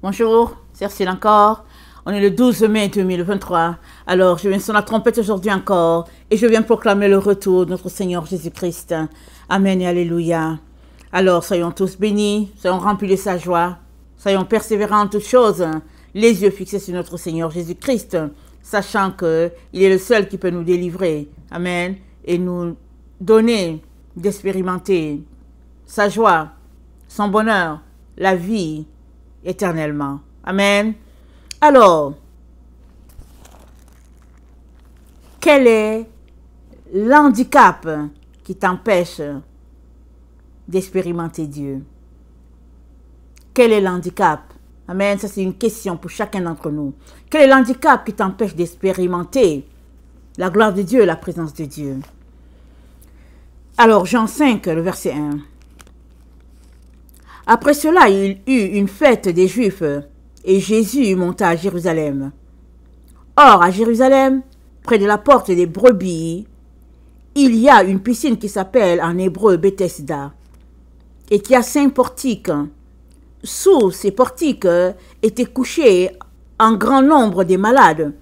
Bonjour, c'est encore. On est le 12 mai 2023. Alors, je viens sur la trompette aujourd'hui encore et je viens proclamer le retour de notre Seigneur Jésus-Christ. Amen et Alléluia. Alors, soyons tous bénis, soyons remplis de sa joie, soyons persévérants en toutes choses, les yeux fixés sur notre Seigneur Jésus-Christ, sachant que il est le seul qui peut nous délivrer. Amen. Et nous donner d'expérimenter sa joie, son bonheur, la vie éternellement. Amen. Alors, quel est l'handicap qui t'empêche d'expérimenter Dieu Quel est l'handicap Amen, ça c'est une question pour chacun d'entre nous. Quel est l'handicap qui t'empêche d'expérimenter la gloire de Dieu, la présence de Dieu Alors Jean 5, le verset 1. Après cela, il eut une fête des Juifs, et Jésus monta à Jérusalem. Or, à Jérusalem, près de la porte des brebis, il y a une piscine qui s'appelle en hébreu Bethesda, et qui a cinq portiques. Sous ces portiques étaient couchés un grand nombre des malades,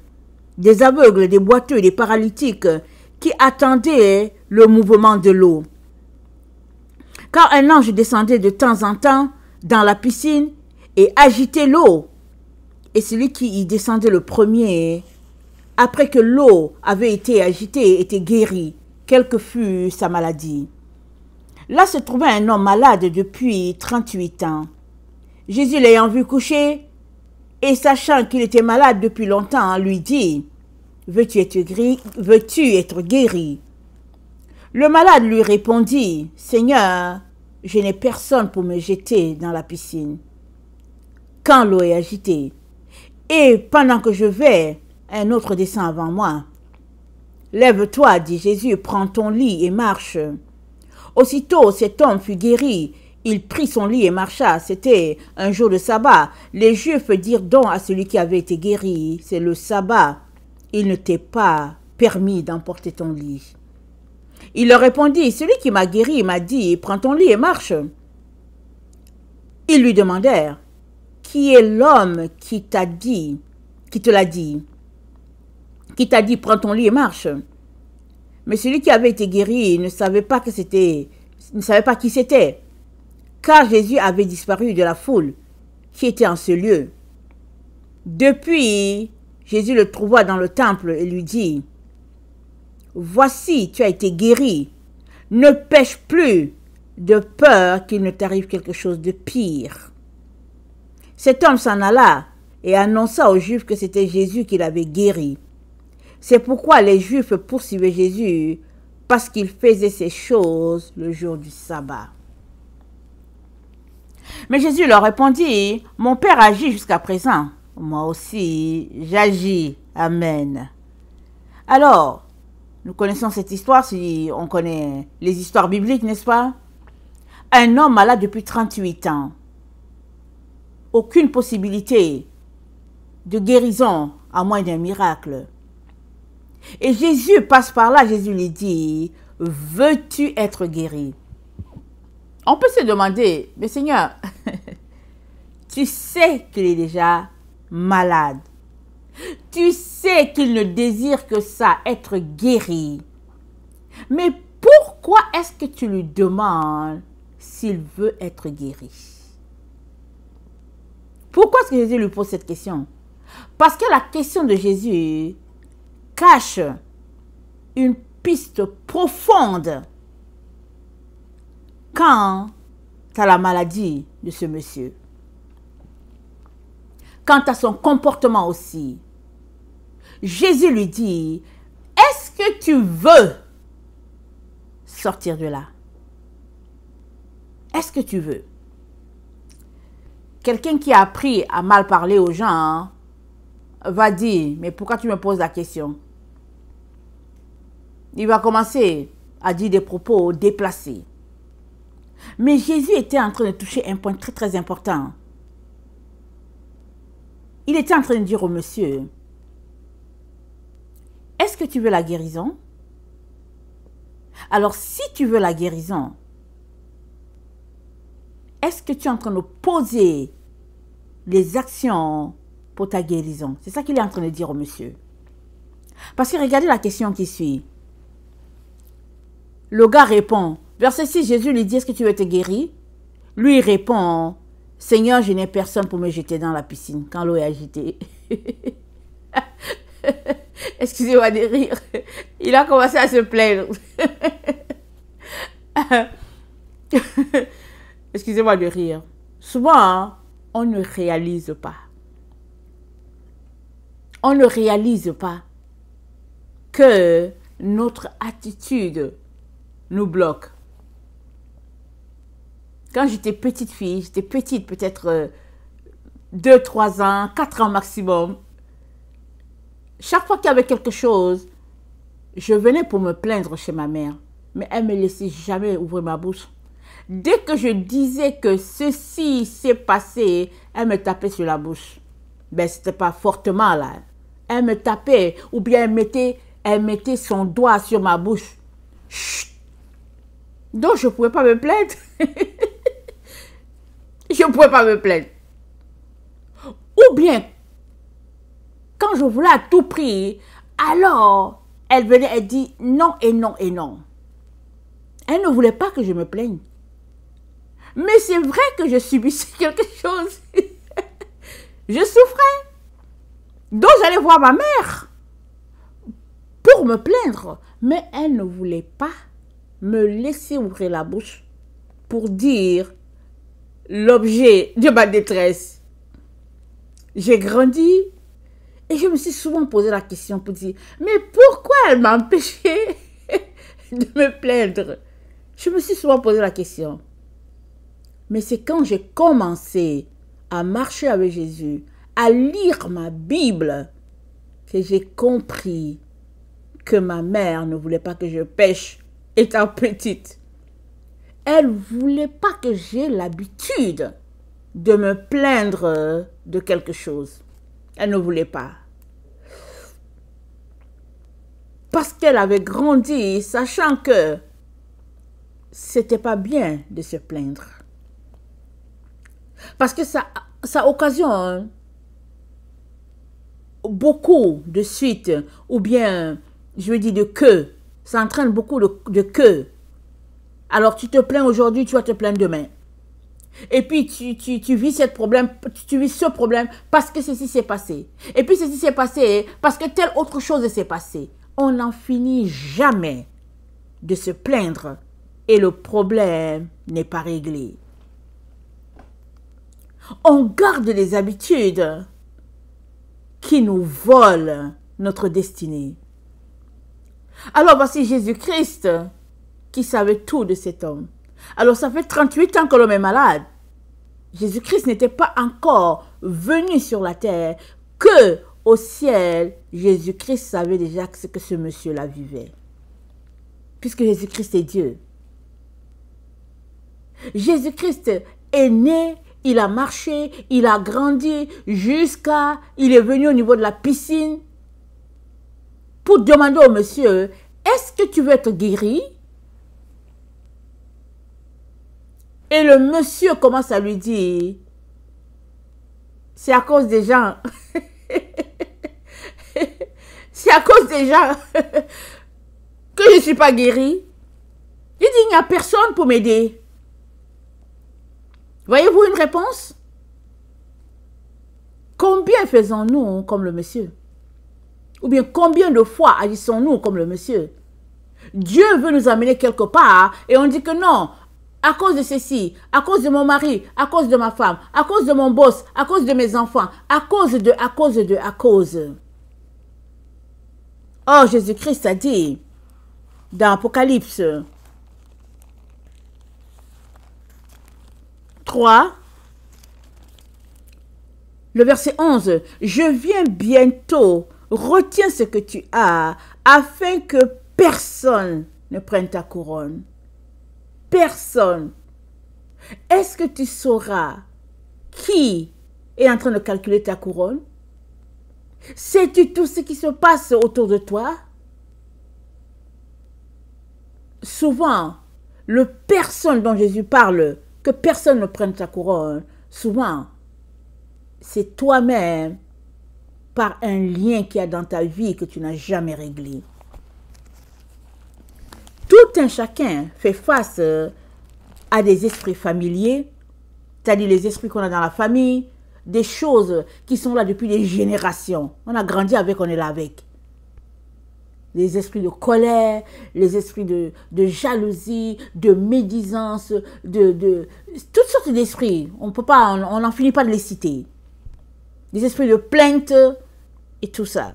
des aveugles, des boiteux, des paralytiques, qui attendaient le mouvement de l'eau. Quand un ange descendait de temps en temps dans la piscine et agitait l'eau. Et celui qui y descendait le premier, après que l'eau avait été agitée, était guéri, quelle que fût sa maladie. Là se trouvait un homme malade depuis 38 ans. Jésus l'ayant vu coucher, et sachant qu'il était malade depuis longtemps, lui dit, Veux-tu être, veux être guéri Le malade lui répondit, Seigneur, je n'ai personne pour me jeter dans la piscine quand l'eau est agitée. Et pendant que je vais, un autre descend avant moi. Lève-toi, dit Jésus, prends ton lit et marche. Aussitôt cet homme fut guéri. Il prit son lit et marcha. C'était un jour de sabbat. Les Juifs dirent donc à celui qui avait été guéri, c'est le sabbat. Il ne t'est pas permis d'emporter ton lit. Il leur répondit, Celui qui m'a guéri m'a dit, Prends ton lit et marche. Ils lui demandèrent, Qui est l'homme qui t'a dit, qui te l'a dit Qui t'a dit, Prends ton lit et marche Mais celui qui avait été guéri ne savait pas que c'était, ne savait pas qui c'était, car Jésus avait disparu de la foule qui était en ce lieu. Depuis, Jésus le trouva dans le temple et lui dit, Voici, tu as été guéri. Ne pêche plus de peur qu'il ne t'arrive quelque chose de pire. Cet homme s'en alla et annonça aux Juifs que c'était Jésus qui l'avait guéri. C'est pourquoi les Juifs poursuivaient Jésus parce qu'il faisait ces choses le jour du sabbat. Mais Jésus leur répondit, Mon Père agit jusqu'à présent, moi aussi j'agis. Amen. Alors, nous connaissons cette histoire si on connaît les histoires bibliques, n'est-ce pas Un homme malade depuis 38 ans. Aucune possibilité de guérison à moins d'un miracle. Et Jésus passe par là, Jésus lui dit, veux-tu être guéri On peut se demander, mais Seigneur, tu sais qu'il est déjà malade. Tu sais qu'il ne désire que ça, être guéri. Mais pourquoi est-ce que tu lui demandes s'il veut être guéri Pourquoi est-ce que Jésus lui pose cette question Parce que la question de Jésus cache une piste profonde quand tu as la maladie de ce monsieur. Quant à son comportement aussi, Jésus lui dit, est-ce que tu veux sortir de là Est-ce que tu veux Quelqu'un qui a appris à mal parler aux gens hein, va dire, mais pourquoi tu me poses la question Il va commencer à dire des propos déplacés. Mais Jésus était en train de toucher un point très très important. Il était en train de dire au monsieur, est-ce que tu veux la guérison Alors si tu veux la guérison, est-ce que tu es en train de poser les actions pour ta guérison C'est ça qu'il est en train de dire au monsieur. Parce que regardez la question qui suit. Le gars répond, verset 6, Jésus lui dit, est-ce que tu veux te guérir Lui répond, Seigneur, je n'ai personne pour me jeter dans la piscine quand l'eau est agitée. excusez-moi de rire, il a commencé à se plaindre. excusez-moi de rire. Souvent, hein, on ne réalise pas. On ne réalise pas que notre attitude nous bloque. Quand j'étais petite fille, j'étais petite, peut-être 2, euh, 3 ans, 4 ans maximum, chaque fois qu'il y avait quelque chose, je venais pour me plaindre chez ma mère. Mais elle ne me laissait jamais ouvrir ma bouche. Dès que je disais que ceci s'est passé, elle me tapait sur la bouche. ce ben, c'était pas fortement là. Elle me tapait ou bien mettait, elle mettait son doigt sur ma bouche. Chut. Donc, je ne pouvais pas me plaindre. je ne pouvais pas me plaindre. Ou bien, quand je voulais à tout prix, alors elle venait et dit non et non et non. Elle ne voulait pas que je me plaigne. Mais c'est vrai que je subissais quelque chose. je souffrais. Donc j'allais voir ma mère pour me plaindre. Mais elle ne voulait pas me laisser ouvrir la bouche pour dire l'objet de ma détresse. J'ai grandi et je me suis souvent posé la question pour dire, mais pourquoi elle m'a empêché de me plaindre Je me suis souvent posé la question. Mais c'est quand j'ai commencé à marcher avec Jésus, à lire ma Bible, que j'ai compris que ma mère ne voulait pas que je pêche étant petite. Elle voulait pas que j'ai l'habitude de me plaindre de quelque chose. Elle ne voulait pas. Parce qu'elle avait grandi, sachant que c'était pas bien de se plaindre. Parce que ça, ça occasionne beaucoup de suites, ou bien, je veux dire, de queues. Ça entraîne beaucoup de, de Alors, tu te plains aujourd'hui, tu vas te plaindre demain. Et puis tu, tu, tu vis cette problème, tu, vis ce problème parce que ceci s'est passé. Et puis ceci s'est passé parce que telle autre chose s'est passée. On n'en finit jamais de se plaindre et le problème n'est pas réglé. On garde les habitudes qui nous volent notre destinée. Alors voici Jésus-Christ qui savait tout de cet homme. Alors ça fait 38 ans que l'homme est malade. Jésus-Christ n'était pas encore venu sur la terre que au ciel, Jésus-Christ savait déjà ce que ce monsieur-là vivait. Puisque Jésus-Christ est Dieu. Jésus-Christ est né, il a marché, il a grandi jusqu'à... Il est venu au niveau de la piscine pour demander au monsieur, est-ce que tu veux être guéri Et le monsieur commence à lui dire, c'est à cause des gens. c'est à cause des gens que je ne suis pas guéri. Il dit, il n'y a personne pour m'aider. Voyez-vous une réponse Combien faisons-nous hein, comme le monsieur Ou bien combien de fois agissons-nous comme le monsieur Dieu veut nous amener quelque part et on dit que non, à cause de ceci, à cause de mon mari, à cause de ma femme, à cause de mon boss, à cause de mes enfants, à cause de, à cause de, à cause. Oh, Jésus-Christ a dit dans Apocalypse 3, le verset 11, Je viens bientôt, retiens ce que tu as, afin que personne ne prenne ta couronne personne, est-ce que tu sauras qui est en train de calculer ta couronne Sais-tu tout ce qui se passe autour de toi Souvent, le personne dont Jésus parle, que personne ne prenne ta couronne, souvent, c'est toi-même par un lien qu'il y a dans ta vie que tu n'as jamais réglé chacun fait face euh, à des esprits familiers, c'est-à-dire les esprits qu'on a dans la famille, des choses qui sont là depuis des générations. On a grandi avec, on est là avec. Les esprits de colère, les esprits de, de jalousie, de médisance, de, de toutes sortes d'esprits. On peut pas, on n'en finit pas de les citer. Les esprits de plainte et tout ça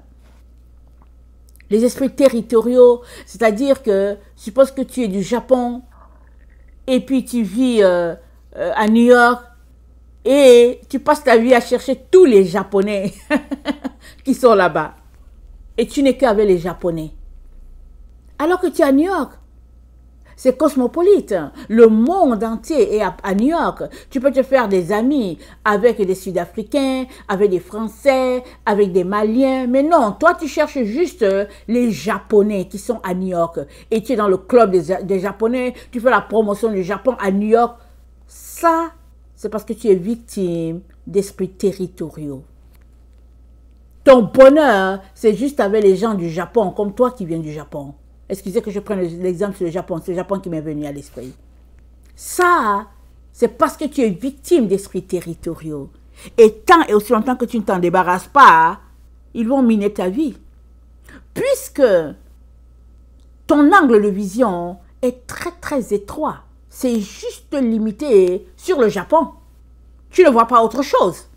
les esprits territoriaux, c'est-à-dire que suppose que tu es du Japon et puis tu vis euh, euh, à New York et tu passes ta vie à chercher tous les Japonais qui sont là-bas et tu n'es qu'avec les Japonais. Alors que tu es à New York, c'est cosmopolite. Le monde entier est à, New York. Tu peux te faire des amis avec des Sud-Africains, avec des Français, avec des Maliens. Mais non, toi, tu cherches juste euh, les Japonais qui sont à New York. Et tu es dans le club des, des Japonais, tu fais la promotion du Japon à New York. Ça, c'est parce que tu es victime d'esprits territoriaux. Ton bonheur, c'est juste avec les gens du Japon, comme toi qui viens du Japon. Excusez que je prenne l'exemple sur le Japon, c'est le Japon qui m'est venu à l'esprit. Ça, c'est parce que tu es victime d'esprits territoriaux. Et tant et aussi longtemps que tu ne t'en débarrasses pas, ils vont miner ta vie. Puisque ton angle de vision est très très étroit. C'est juste limité sur le Japon. Tu ne vois pas autre chose.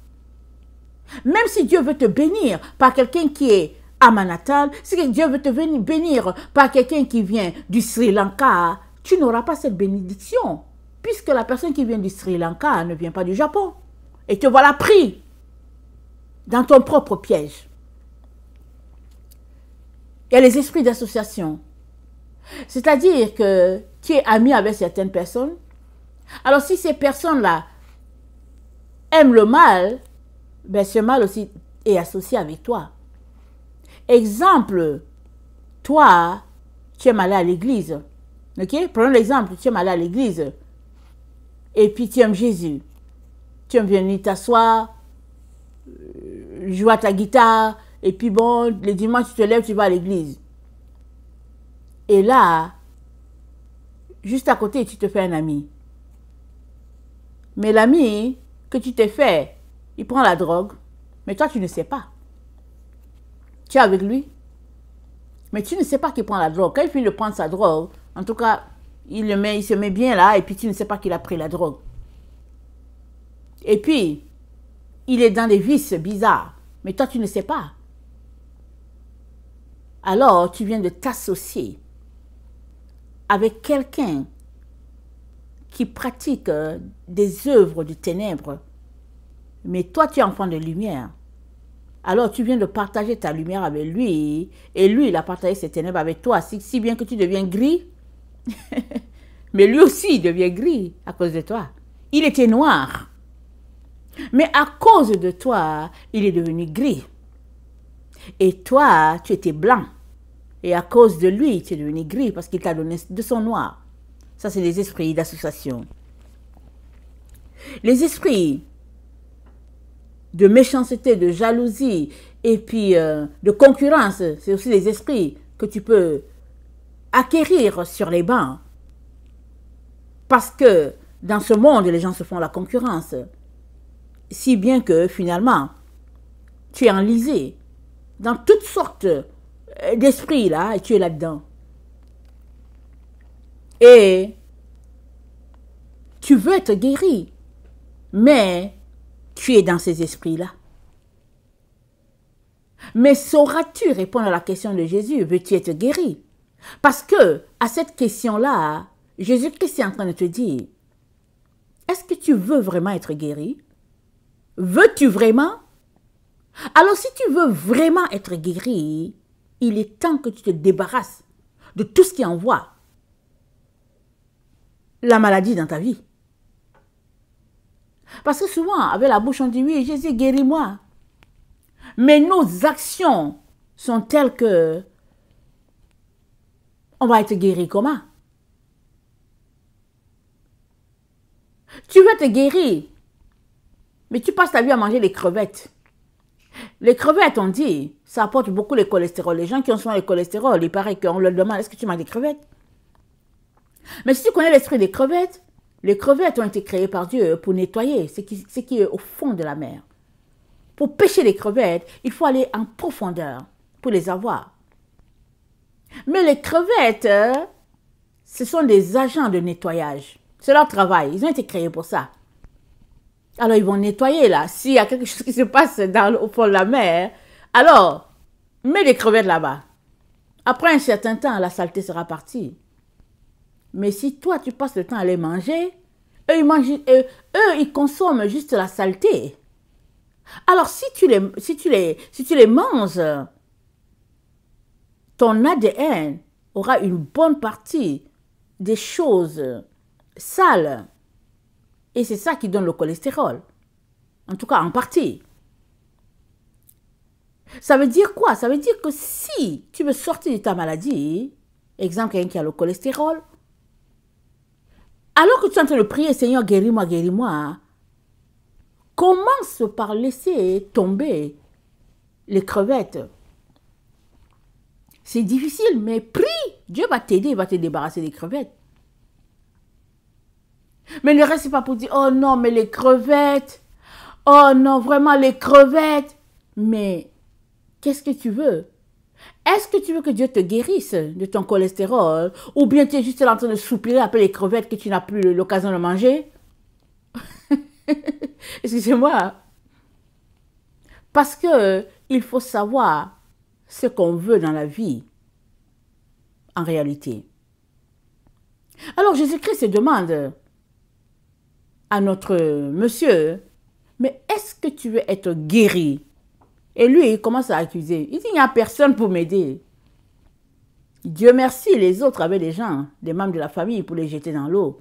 Même si Dieu veut te bénir par quelqu'un qui est à Manhattan, si Dieu veut te venir bénir par quelqu'un qui vient du Sri Lanka, tu n'auras pas cette bénédiction, puisque la personne qui vient du Sri Lanka ne vient pas du Japon. Et te voilà pris dans ton propre piège. Il y a les esprits d'association. C'est-à-dire que tu es ami avec certaines personnes. Alors si ces personnes-là aiment le mal, ben ce mal aussi est associé avec toi. Exemple, toi, tu aimes aller à l'église. Ok? Prenons l'exemple, tu aimes aller à l'église. Et puis tu aimes Jésus. Tu aimes venir t'asseoir, euh, jouer à ta guitare. Et puis bon, le dimanche, tu te lèves, tu vas à l'église. Et là, juste à côté, tu te fais un ami. Mais l'ami que tu t'es fait, il prend la drogue. Mais toi, tu ne sais pas tu es avec lui. Mais tu ne sais pas qu'il prend la drogue. Quand il prend prendre sa drogue, en tout cas, il, le met, il se met bien là et puis tu ne sais pas qu'il a pris la drogue. Et puis, il est dans des vices bizarres. Mais toi, tu ne sais pas. Alors, tu viens de t'associer avec quelqu'un qui pratique des œuvres de ténèbres, Mais toi, tu es enfant de lumière alors tu viens de partager ta lumière avec lui et lui, il a partagé ses ténèbres avec toi, si, bien que tu deviens gris. Mais lui aussi, il devient gris à cause de toi. Il était noir. Mais à cause de toi, il est devenu gris. Et toi, tu étais blanc. Et à cause de lui, tu es devenu gris parce qu'il t'a donné de son noir. Ça, c'est les esprits d'association. Les esprits de méchanceté, de jalousie et puis euh, de concurrence. C'est aussi des esprits que tu peux acquérir sur les bancs. Parce que dans ce monde, les gens se font la concurrence. Si bien que finalement, tu es enlisé dans toutes sortes euh, d'esprits là et tu es là-dedans. Et tu veux être guéri, mais tu es dans ces esprits-là. Mais sauras-tu répondre à la question de Jésus Veux-tu être guéri Parce que à cette question-là, Jésus-Christ est en train de te dire Est-ce que tu veux vraiment être guéri Veux-tu vraiment Alors si tu veux vraiment être guéri, il est temps que tu te débarrasses de tout ce qui envoie la maladie dans ta vie. Parce que souvent, avec la bouche, on dit oui, Jésus, guéris-moi. Mais nos actions sont telles que on va être guéri comment Tu veux te guérir, mais tu passes ta vie à manger des crevettes. Les crevettes, on dit, ça apporte beaucoup le cholestérol. Les gens qui ont soin le cholestérol, il paraît qu'on leur demande, est-ce que tu manges des crevettes Mais si tu connais l'esprit des crevettes, les crevettes ont été créées par Dieu pour nettoyer ce qui, est au fond de la mer. Pour pêcher les crevettes, il faut aller en profondeur pour les avoir. Mais les crevettes, euh, ce sont des agents de nettoyage. C'est leur travail. Ils ont été créés pour ça. Alors ils vont nettoyer là. S'il y a quelque chose qui se passe dans, au fond de la mer, alors mets les crevettes là-bas. Après un certain temps, la saleté sera partie. Mais si toi, tu passes le temps à les manger, eux, ils, euh, eux, ils consomment juste la saleté. Alors, si tu les, si tu les, si tu les manges, ton ADN aura une bonne partie des choses sales. Et c'est ça qui donne le cholestérol. En tout cas, en partie. Ça veut dire quoi Ça veut dire que si tu veux sortir de ta maladie, exemple quelqu'un qui a le cholestérol alors que tu es en train de prier, Seigneur, guéris-moi, guéris-moi, commence par laisser tomber les crevettes. C'est difficile, mais prie. Dieu va t'aider, il va te débarrasser des crevettes. Mais ne reste pas pour dire, oh non, mais les crevettes. Oh non, vraiment les crevettes. Mais qu'est-ce que tu veux est-ce que tu veux que Dieu te guérisse de ton cholestérol Ou bien tu es juste en train de soupirer après les crevettes que tu n'as plus l'occasion de manger Excusez-moi. Parce que il faut savoir ce qu'on veut dans la vie, en réalité. Alors Jésus-Christ se demande à notre monsieur, mais est-ce que tu veux être guéri et lui, il commence à accuser. Il dit, il n'y a personne pour m'aider. Dieu merci, les autres avaient des gens, des membres de la famille pour les jeter dans l'eau.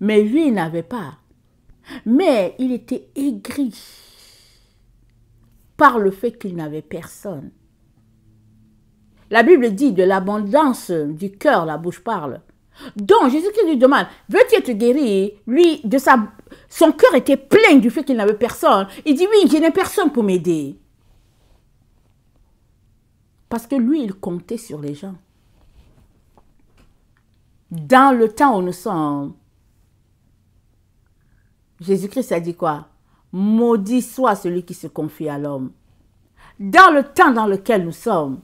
Mais lui, il n'avait pas. Mais il était aigri par le fait qu'il n'avait personne. La Bible dit de l'abondance du cœur, la bouche parle. Donc Jésus-Christ lui demande, veux-tu te guéri ?» Lui, de sa, son cœur était plein du fait qu'il n'avait personne. Il dit, oui, je n'ai personne pour m'aider. Parce que lui, il comptait sur les gens. Dans le temps, où nous sommes, Jésus-Christ a dit quoi Maudit soit celui qui se confie à l'homme. Dans le temps dans lequel nous sommes,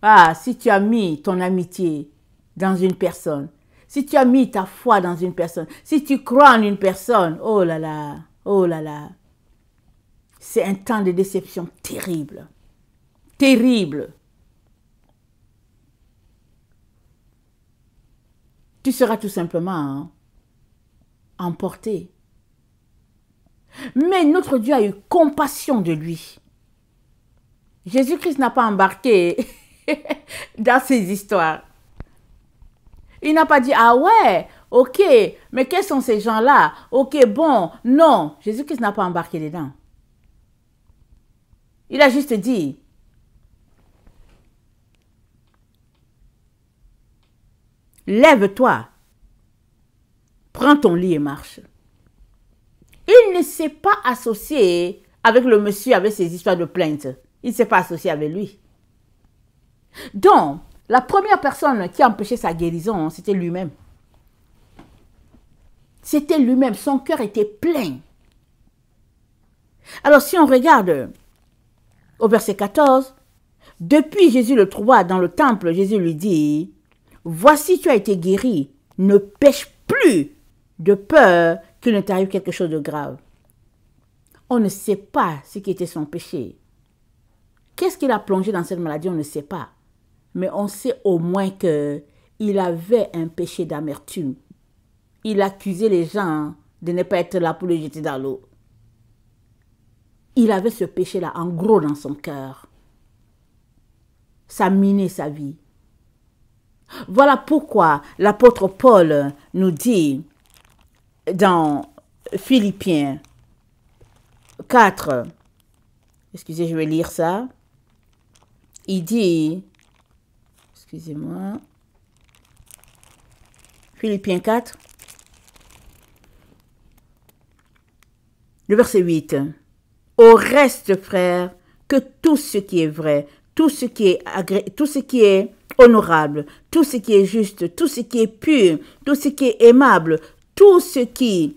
ah, si tu as mis ton amitié dans une personne, si tu as mis ta foi dans une personne, si tu crois en une personne, oh là là, oh là là, c'est un temps de déception terrible. Terrible. tu seras tout simplement emporté. Mais notre Dieu a eu compassion de lui. Jésus-Christ n'a pas embarqué dans ces histoires. Il n'a pas dit, ah ouais, ok, mais quels sont ces gens-là Ok, bon, non, Jésus-Christ n'a pas embarqué dedans. Il a juste dit, Lève-toi. Prends ton lit et marche. Il ne s'est pas associé avec le monsieur avec ses histoires de plainte. Il ne s'est pas associé avec lui. Donc, la première personne qui a empêché sa guérison, c'était lui-même. C'était lui-même. Son cœur était plein. Alors, si on regarde au verset 14, depuis Jésus le trouva dans le temple, Jésus lui dit, Voici, tu as été guéri. Ne pêche plus de peur qu'il ne t'arrive quelque chose de grave. On ne sait pas ce qui était son péché. Qu'est-ce qu'il a plongé dans cette maladie, on ne sait pas. Mais on sait au moins que avait un péché d'amertume. Il accusait les gens de ne pas être là pour les jeter dans l'eau. Il avait ce péché-là en gros dans son cœur. Ça minait sa vie. Voilà pourquoi l'apôtre Paul nous dit dans Philippiens 4, excusez, je vais lire ça, il dit, excusez-moi, Philippiens 4, le verset 8. Au reste, frères, que tout ce qui est vrai, tout ce qui est agréable, tout ce qui est honorable, tout ce qui est juste, tout ce qui est pur, tout ce qui est aimable, tout ce qui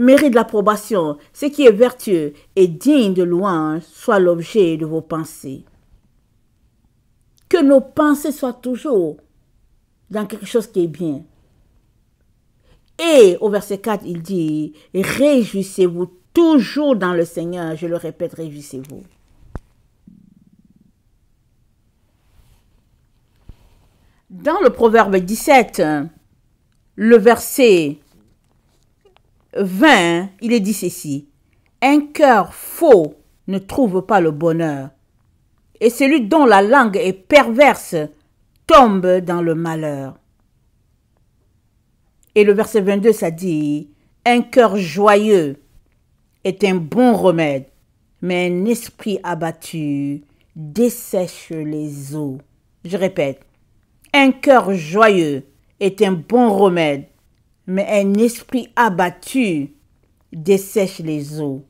mérite l'approbation, ce qui est vertueux et digne de louange soit l'objet de vos pensées. Que nos pensées soient toujours dans quelque chose qui est bien. Et au verset 4, il dit, réjouissez-vous toujours dans le Seigneur. Je le répète, réjouissez-vous. Dans le Proverbe 17, le verset 20, il est dit ceci. Un cœur faux ne trouve pas le bonheur, et celui dont la langue est perverse tombe dans le malheur. Et le verset 22, ça dit, un cœur joyeux est un bon remède, mais un esprit abattu dessèche les eaux. Je répète, un cœur joyeux est un bon remède, mais un esprit abattu dessèche les os.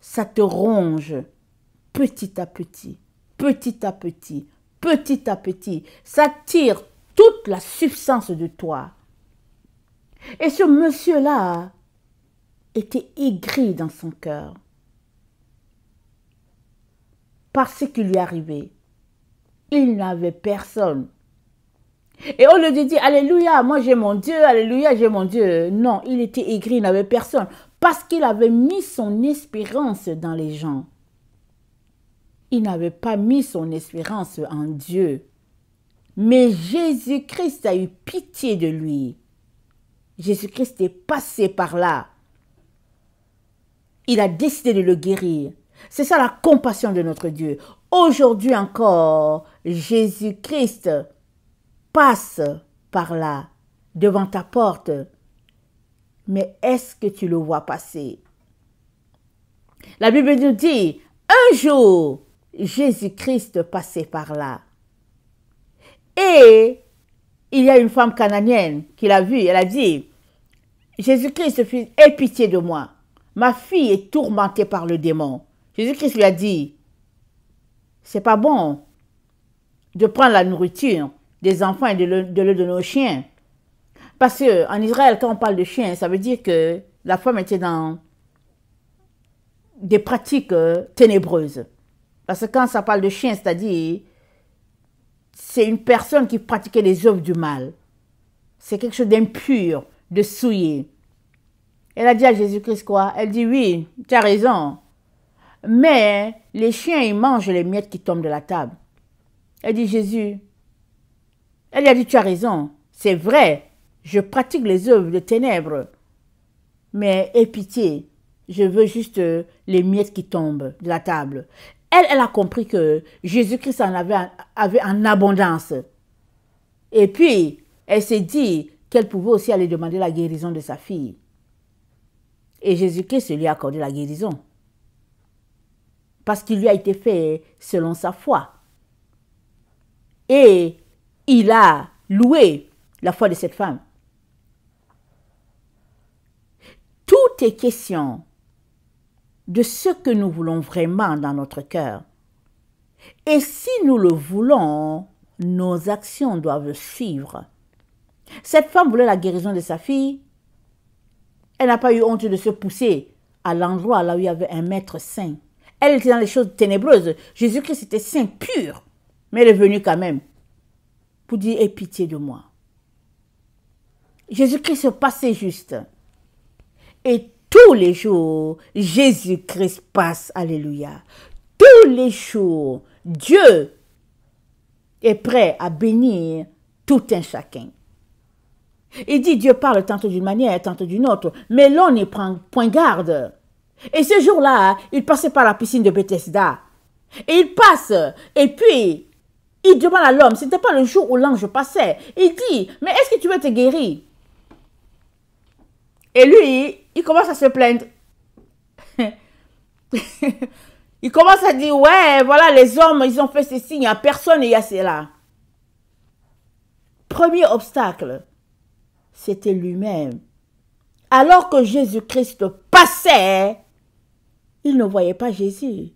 Ça te ronge petit à petit, petit à petit, petit à petit. Ça tire toute la substance de toi. Et ce monsieur-là était aigri dans son cœur Parce qu'il lui arrivait. Il n'avait personne et au lieu de dire, Alléluia, moi j'ai mon Dieu, Alléluia, j'ai mon Dieu. Non, il était aigri, il n'avait personne. Parce qu'il avait mis son espérance dans les gens. Il n'avait pas mis son espérance en Dieu. Mais Jésus-Christ a eu pitié de lui. Jésus-Christ est passé par là. Il a décidé de le guérir. C'est ça la compassion de notre Dieu. Aujourd'hui encore, Jésus-Christ passe par là, devant ta porte. Mais est-ce que tu le vois passer La Bible nous dit, un jour, Jésus-Christ passait par là. Et il y a une femme cananienne qui l'a vu, elle a dit, Jésus-Christ, aie pitié de moi. Ma fille est tourmentée par le démon. Jésus-Christ lui a dit, c'est pas bon de prendre la nourriture des enfants et de le, de nos chiens. Parce qu'en Israël, quand on parle de chiens, ça veut dire que la femme était dans des pratiques euh, ténébreuses. Parce que quand ça parle de chiens c'est-à-dire, c'est une personne qui pratiquait les œuvres du mal. C'est quelque chose d'impur, de souillé. Elle a dit à Jésus-Christ quoi Elle dit oui, tu as raison. Mais les chiens, ils mangent les miettes qui tombent de la table. Elle dit Jésus, elle lui a dit, tu as raison, c'est vrai, je pratique les œuvres de ténèbres, mais aie pitié, je veux juste euh, les miettes qui tombent de la table. Elle, elle a compris que Jésus-Christ en avait, avait en abondance. Et puis, elle s'est dit qu'elle pouvait aussi aller demander la guérison de sa fille. Et Jésus-Christ lui a accordé la guérison. Parce qu'il lui a été fait selon sa foi. Et il a loué la foi de cette femme. Tout est question de ce que nous voulons vraiment dans notre cœur. Et si nous le voulons, nos actions doivent suivre. Cette femme voulait la guérison de sa fille. Elle n'a pas eu honte de se pousser à l'endroit là où il y avait un maître saint. Elle était dans les choses ténébreuses. Jésus-Christ était saint pur, mais elle est venue quand même pour dire aie pitié de moi. Jésus-Christ se passait juste. Et tous les jours, Jésus-Christ passe. Alléluia. Tous les jours, Dieu est prêt à bénir tout un chacun. Il dit Dieu parle tantôt d'une manière, tantôt d'une autre, mais l'on n'y prend point garde. Et ce jour-là, il passait par la piscine de Bethesda. Et il passe, et puis il demande à l'homme, ce n'était pas le jour où l'ange passait. Il dit, mais est-ce que tu veux te guérir Et lui, il commence à se plaindre. il commence à dire, ouais, voilà, les hommes, ils ont fait ceci, il à a personne, il y a cela. Premier obstacle, c'était lui-même. Alors que Jésus-Christ passait, il ne voyait pas Jésus.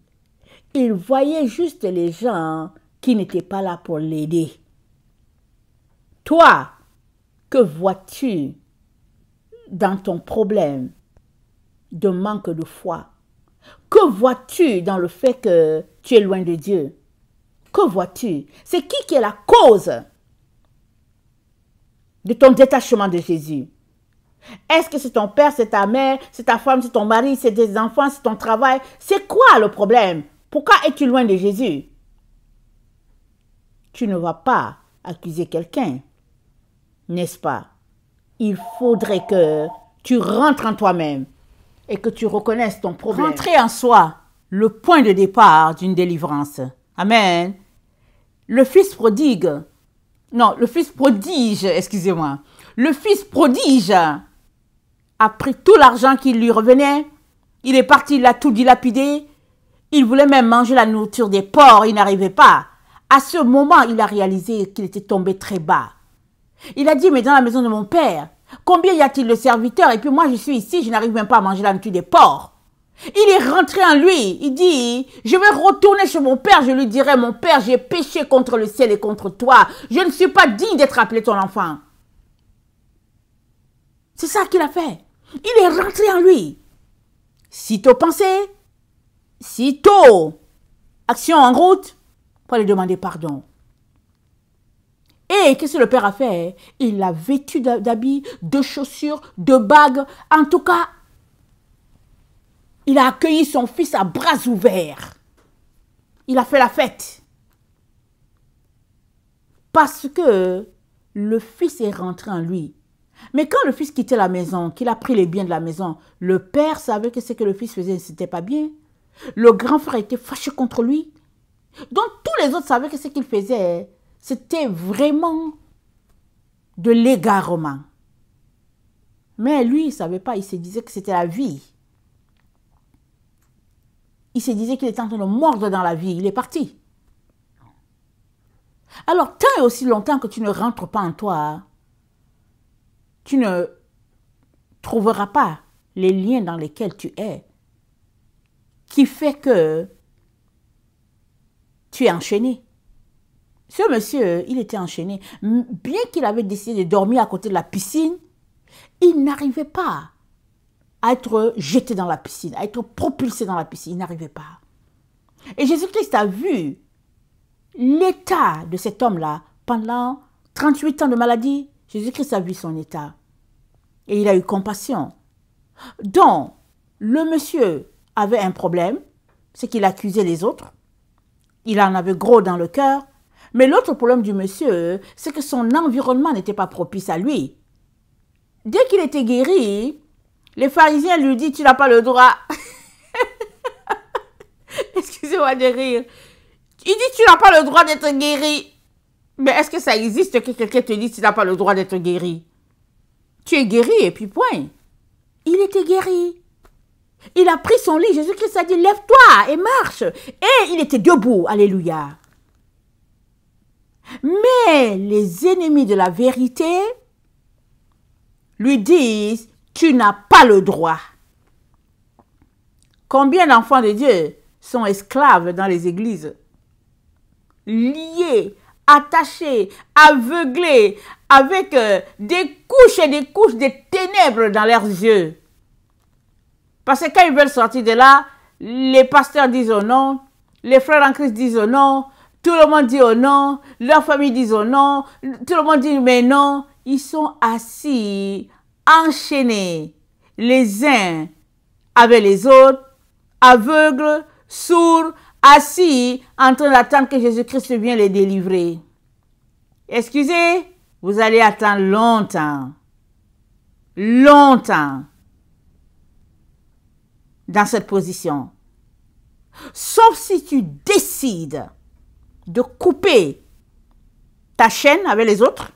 Il voyait juste les gens qui n'était pas là pour l'aider. Toi, que vois-tu dans ton problème de manque de foi Que vois-tu dans le fait que tu es loin de Dieu Que vois-tu C'est qui qui est la cause de ton détachement de Jésus Est-ce que c'est ton père, c'est ta mère, c'est ta femme, c'est ton mari, c'est tes enfants, c'est ton travail C'est quoi le problème Pourquoi es-tu loin de Jésus tu ne vas pas accuser quelqu'un, n'est-ce pas Il faudrait que tu rentres en toi-même et que tu reconnaisses ton problème. Rentrer en soi, le point de départ d'une délivrance. Amen. Le fils prodigue, non, le fils prodige, excusez-moi, le fils prodige a pris tout l'argent qui lui revenait, il est parti, il a tout dilapidé, il voulait même manger la nourriture des porcs, il n'arrivait pas. À ce moment, il a réalisé qu'il était tombé très bas. Il a dit, mais dans la maison de mon père, combien y a-t-il de serviteurs Et puis moi, je suis ici, je n'arrive même pas à manger la nourriture des porcs. Il est rentré en lui. Il dit, je vais retourner chez mon père. Je lui dirai, mon père, j'ai péché contre le ciel et contre toi. Je ne suis pas digne d'être appelé ton enfant. C'est ça qu'il a fait. Il est rentré en lui. Sitôt pensé. sitôt action en route, pour lui demander pardon. Et qu'est-ce que le père a fait Il l'a vêtu d'habits, de chaussures, de bagues. En tout cas, il a accueilli son fils à bras ouverts. Il a fait la fête. Parce que le fils est rentré en lui. Mais quand le fils quittait la maison, qu'il a pris les biens de la maison, le père savait que ce que le fils faisait, ce n'était pas bien. Le grand frère était fâché contre lui. Donc tous les autres savaient que ce qu'il faisait, hein, c'était vraiment de l'égarement. Mais lui, il ne savait pas, il se disait que c'était la vie. Il se disait qu'il était en train de mordre dans la vie, il est parti. Alors, tant et aussi longtemps que tu ne rentres pas en toi, tu ne trouveras pas les liens dans lesquels tu es, qui fait que tu es enchaîné. Ce monsieur, il était enchaîné. Bien qu'il avait décidé de dormir à côté de la piscine, il n'arrivait pas à être jeté dans la piscine, à être propulsé dans la piscine. Il n'arrivait pas. Et Jésus-Christ a vu l'état de cet homme-là pendant 38 ans de maladie. Jésus-Christ a vu son état. Et il a eu compassion. Donc, le monsieur avait un problème, c'est qu'il accusait les autres. Il en avait gros dans le cœur. Mais l'autre problème du monsieur, c'est que son environnement n'était pas propice à lui. Dès qu'il était guéri, les pharisiens lui disent, tu n'as pas le droit. Excusez-moi de rire. Il dit, tu n'as pas le droit d'être guéri. Mais est-ce que ça existe que quelqu'un te dise, tu n'as pas le droit d'être guéri Tu es guéri et puis point. Il était guéri. Il a pris son lit. Jésus-Christ a dit, lève-toi et marche. Et il était debout. Alléluia. Mais les ennemis de la vérité lui disent, tu n'as pas le droit. Combien d'enfants de Dieu sont esclaves dans les églises Liés, attachés, aveuglés, avec euh, des couches et des couches de ténèbres dans leurs yeux. Parce que quand ils veulent sortir de là, les pasteurs disent non, les frères en Christ disent non, tout le monde dit au non, leur famille dit non, tout le monde dit mais non. Ils sont assis, enchaînés, les uns avec les autres, aveugles, sourds, assis, en train d'attendre que Jésus-Christ vienne les délivrer. Excusez, vous allez attendre longtemps. Longtemps dans cette position. Sauf si tu décides de couper ta chaîne avec les autres,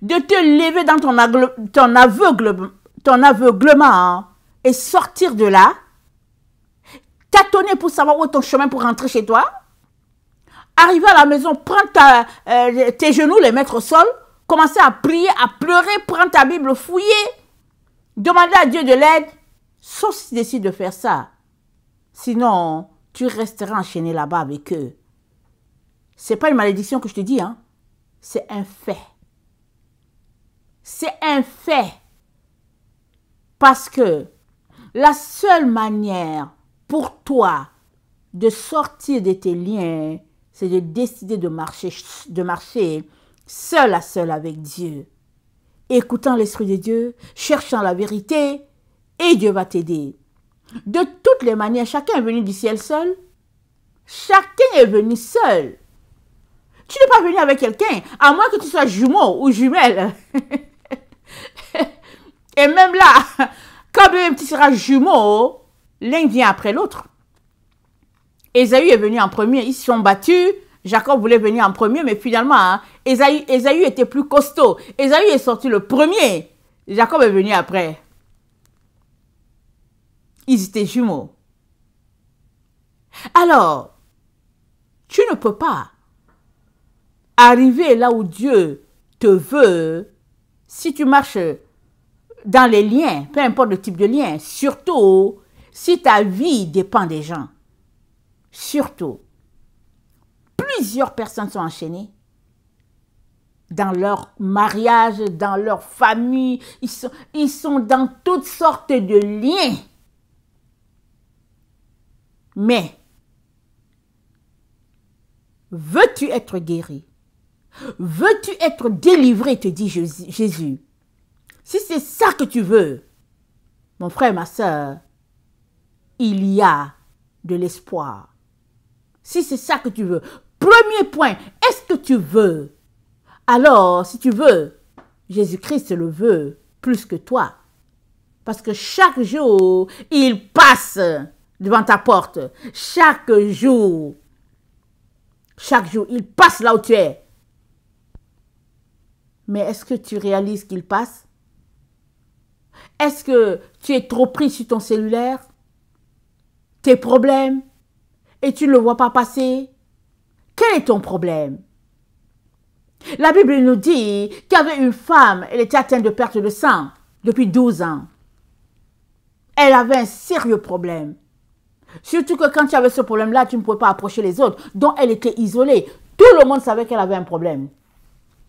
de te lever dans ton, ton, aveuglement hein, et sortir de là, tâtonner pour savoir où est ton chemin pour rentrer chez toi, arriver à la maison, prendre euh, tes genoux, les mettre au sol, commencer à prier, à pleurer, prendre ta Bible, fouiller, demander à Dieu de l'aide, Sauf si tu décides de faire ça. Sinon, tu resteras enchaîné là-bas avec eux. C'est pas une malédiction que je te dis, hein. C'est un fait. C'est un fait. Parce que la seule manière pour toi de sortir de tes liens, c'est de décider de marcher, de marcher seul à seul avec Dieu. Écoutant l'Esprit de Dieu, cherchant la vérité, et Dieu va t'aider. De toutes les manières, chacun est venu du ciel seul. Chacun est venu seul. Tu n'es pas venu avec quelqu'un, à moins que tu sois jumeau ou jumelle. et même là, quand même tu seras jumeau, l'un vient après l'autre. Esaü est venu en premier, ils se sont battus. Jacob voulait venir en premier, mais finalement, Esaü, hein, était plus costaud. Esaü est sorti le premier. Jacob est venu après. Ils étaient jumeaux. Alors, tu ne peux pas arriver là où Dieu te veut si tu marches dans les liens, peu importe le type de lien, surtout si ta vie dépend des gens. Surtout, plusieurs personnes sont enchaînées dans leur mariage, dans leur famille, ils sont, ils sont dans toutes sortes de liens. Mais, veux-tu être guéri Veux-tu être délivré, te dit Jésus. Si c'est ça que tu veux, mon frère, ma soeur, il y a de l'espoir. Si c'est ça que tu veux. Premier point, est-ce que tu veux Alors, si tu veux, Jésus-Christ le veut plus que toi. Parce que chaque jour, il passe devant ta porte. Chaque jour, chaque jour, il passe là où tu es. Mais est-ce que tu réalises qu'il passe Est-ce que tu es trop pris sur ton cellulaire Tes problèmes Et tu ne le vois pas passer Quel est ton problème La Bible nous dit qu'il y avait une femme, elle était atteinte de perte de sang depuis 12 ans. Elle avait un sérieux problème. Surtout que quand tu avais ce problème-là, tu ne pouvais pas approcher les autres, dont elle était isolée. Tout le monde savait qu'elle avait un problème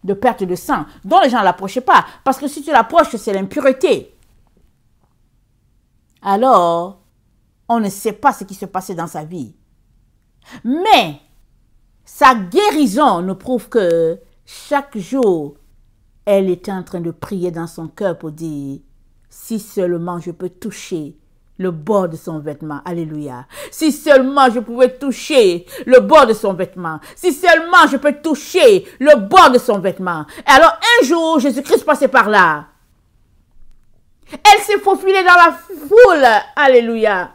de perte de sang, dont les gens ne l'approchaient pas. Parce que si tu l'approches, c'est l'impureté. Alors, on ne sait pas ce qui se passait dans sa vie. Mais, sa guérison nous prouve que chaque jour, elle était en train de prier dans son cœur pour dire, si seulement je peux toucher le bord de son vêtement. Alléluia. Si seulement je pouvais toucher le bord de son vêtement. Si seulement je peux toucher le bord de son vêtement. Et alors un jour, Jésus-Christ passait par là. Elle s'est faufilée dans la foule. Alléluia.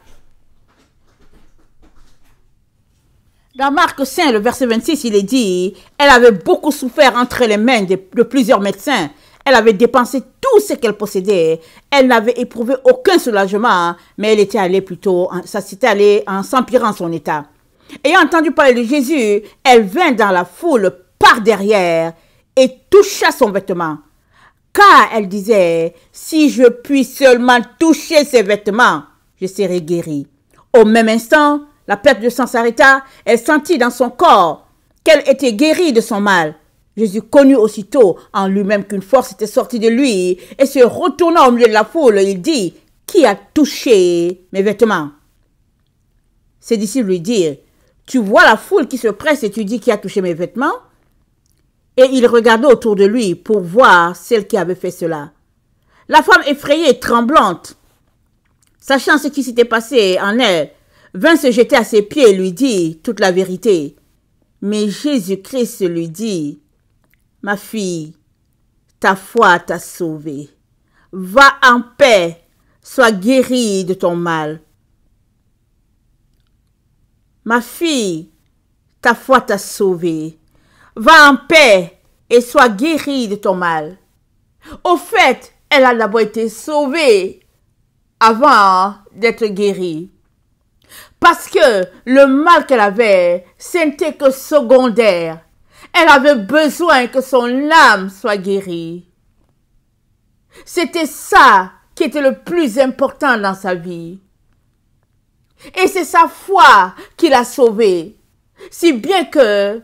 Dans Marc 5, le verset 26, il est dit, elle avait beaucoup souffert entre les mains de plusieurs médecins elle avait dépensé tout ce qu'elle possédait. Elle n'avait éprouvé aucun soulagement, hein. mais elle était allée plutôt, ça s'était allé en s'empirant son état. Ayant entendu parler de Jésus, elle vint dans la foule par derrière et toucha son vêtement. Car elle disait, si je puis seulement toucher ses vêtements, je serai guérie. Au même instant, la perte de sang s'arrêta, elle sentit dans son corps qu'elle était guérie de son mal. Jésus connut aussitôt en lui-même qu'une force était sortie de lui et se retournant au milieu de la foule, il dit, Qui a touché mes vêtements Ses disciples lui dirent, Tu vois la foule qui se presse et tu dis qui a touché mes vêtements Et il regarda autour de lui pour voir celle qui avait fait cela. La femme effrayée et tremblante, sachant ce qui s'était passé en elle, vint se jeter à ses pieds et lui dit toute la vérité. Mais Jésus-Christ lui dit, Ma fille, ta foi t'a sauvée. Va en paix, sois guérie de ton mal. Ma fille, ta foi t'a sauvée. Va en paix et sois guérie de ton mal. Au fait, elle a d'abord été sauvée avant d'être guérie. Parce que le mal qu'elle avait, ce n'était que secondaire elle avait besoin que son âme soit guérie. C'était ça qui était le plus important dans sa vie. Et c'est sa foi qui l'a sauvée. Si bien que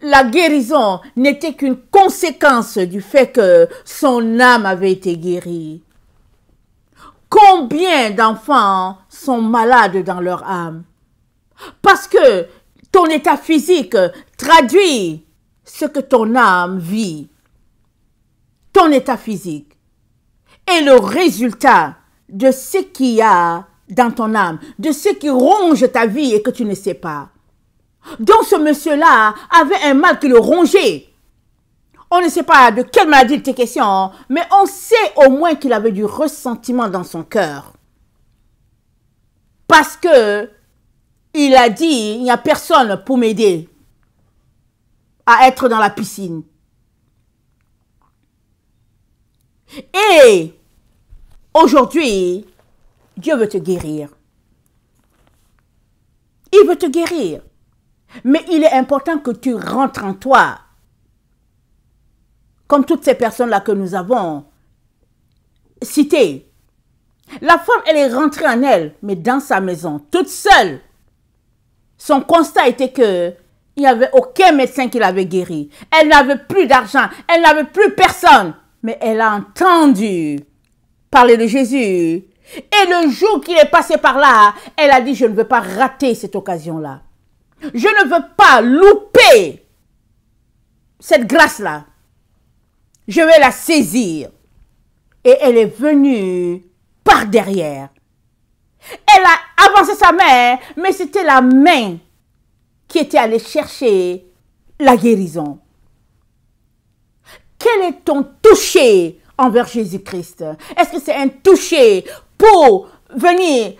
la guérison n'était qu'une conséquence du fait que son âme avait été guérie. Combien d'enfants sont malades dans leur âme Parce que ton état physique traduit ce que ton âme vit, ton état physique est le résultat de ce qu'il y a dans ton âme, de ce qui ronge ta vie et que tu ne sais pas. Donc ce monsieur-là avait un mal qui le rongeait. On ne sait pas de quelle maladie il était question, mais on sait au moins qu'il avait du ressentiment dans son cœur. Parce que il a dit, il n'y a personne pour m'aider à être dans la piscine. Et aujourd'hui, Dieu veut te guérir. Il veut te guérir. Mais il est important que tu rentres en toi. Comme toutes ces personnes-là que nous avons citées. La femme, elle est rentrée en elle, mais dans sa maison, toute seule. Son constat était que il n'y avait aucun médecin qui l'avait guéri Elle n'avait plus d'argent, elle n'avait plus personne. Mais elle a entendu parler de Jésus. Et le jour qu'il est passé par là, elle a dit, je ne veux pas rater cette occasion-là. Je ne veux pas louper cette grâce-là. Je vais la saisir. Et elle est venue par derrière. Elle a avancé sa main, mais c'était la main qui était allé chercher la guérison Quel est ton toucher envers Jésus-Christ Est-ce que c'est un toucher pour venir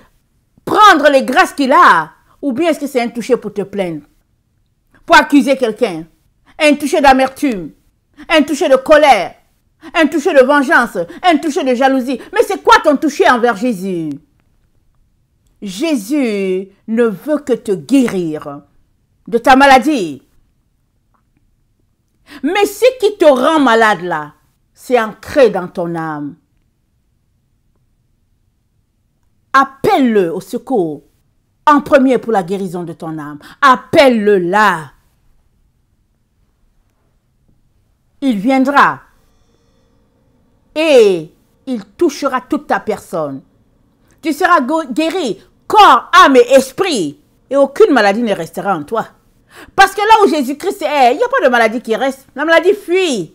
prendre les grâces qu'il a Ou bien est-ce que c'est un toucher pour te plaindre Pour accuser quelqu'un Un toucher d'amertume Un toucher de colère Un toucher de vengeance Un toucher de jalousie Mais c'est quoi ton toucher envers Jésus Jésus ne veut que te guérir de ta maladie. Mais ce qui te rend malade là, c'est ancré dans ton âme. Appelle-le au secours. En premier pour la guérison de ton âme. Appelle-le là. Il viendra. Et il touchera toute ta personne. Tu seras guéri, corps, âme et esprit et aucune maladie ne restera en toi. Parce que là où Jésus-Christ est, il n'y a pas de maladie qui reste. La maladie fuit.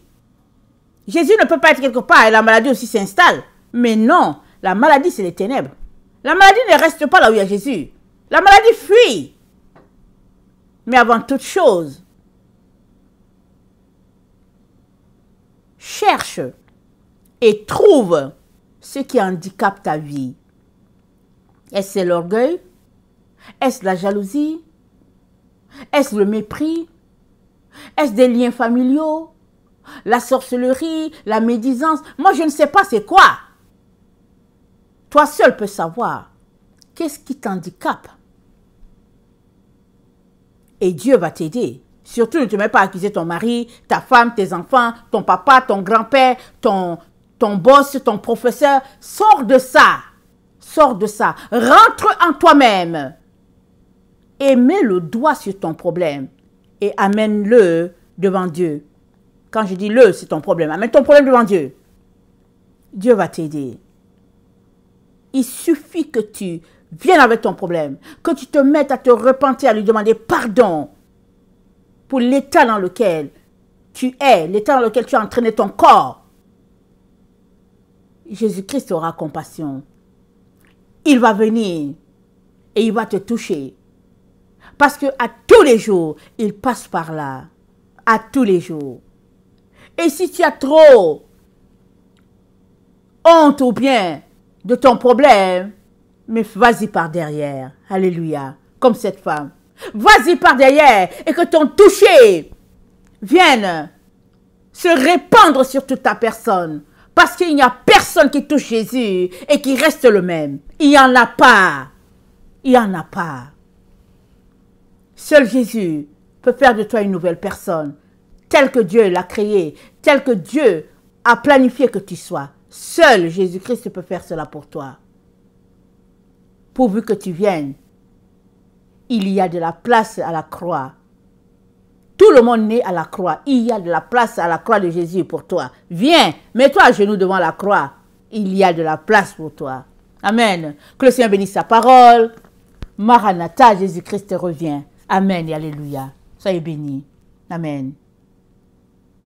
Jésus ne peut pas être quelque part et la maladie aussi s'installe. Mais non, la maladie, c'est les ténèbres. La maladie ne reste pas là où il y a Jésus. La maladie fuit. Mais avant toute chose, cherche et trouve ce qui handicape ta vie. Et c'est l'orgueil est-ce la jalousie Est-ce le mépris Est-ce des liens familiaux La sorcellerie La médisance Moi, je ne sais pas c'est quoi. Toi seul peux savoir. Qu'est-ce qui t'handicape Et Dieu va t'aider. Surtout, ne te mets pas à accuser ton mari, ta femme, tes enfants, ton papa, ton grand-père, ton, ton boss, ton professeur. Sors de ça. Sors de ça. Rentre en toi-même et mets le doigt sur ton problème et amène-le devant Dieu. Quand je dis le, c'est ton problème. Amène ton problème devant Dieu. Dieu va t'aider. Il suffit que tu viennes avec ton problème, que tu te mettes à te repentir, à lui demander pardon pour l'état dans lequel tu es, l'état dans lequel tu as entraîné ton corps. Jésus-Christ aura compassion. Il va venir et il va te toucher. Parce que à tous les jours, il passe par là. À tous les jours. Et si tu as trop honte ou bien de ton problème, mais vas-y par derrière. Alléluia. Comme cette femme. Vas-y par derrière et que ton toucher vienne se répandre sur toute ta personne. Parce qu'il n'y a personne qui touche Jésus et qui reste le même. Il n'y en a pas. Il n'y en a pas. Seul Jésus peut faire de toi une nouvelle personne, telle que Dieu l'a créée, telle que Dieu a planifié que tu sois. Seul Jésus-Christ peut faire cela pour toi. Pourvu que tu viennes, il y a de la place à la croix. Tout le monde naît à la croix. Il y a de la place à la croix de Jésus pour toi. Viens, mets-toi à genoux devant la croix. Il y a de la place pour toi. Amen. Que le Seigneur bénisse sa parole. Maranatha, Jésus-Christ revient. Amen et Alléluia. Soyez bénis. Amen.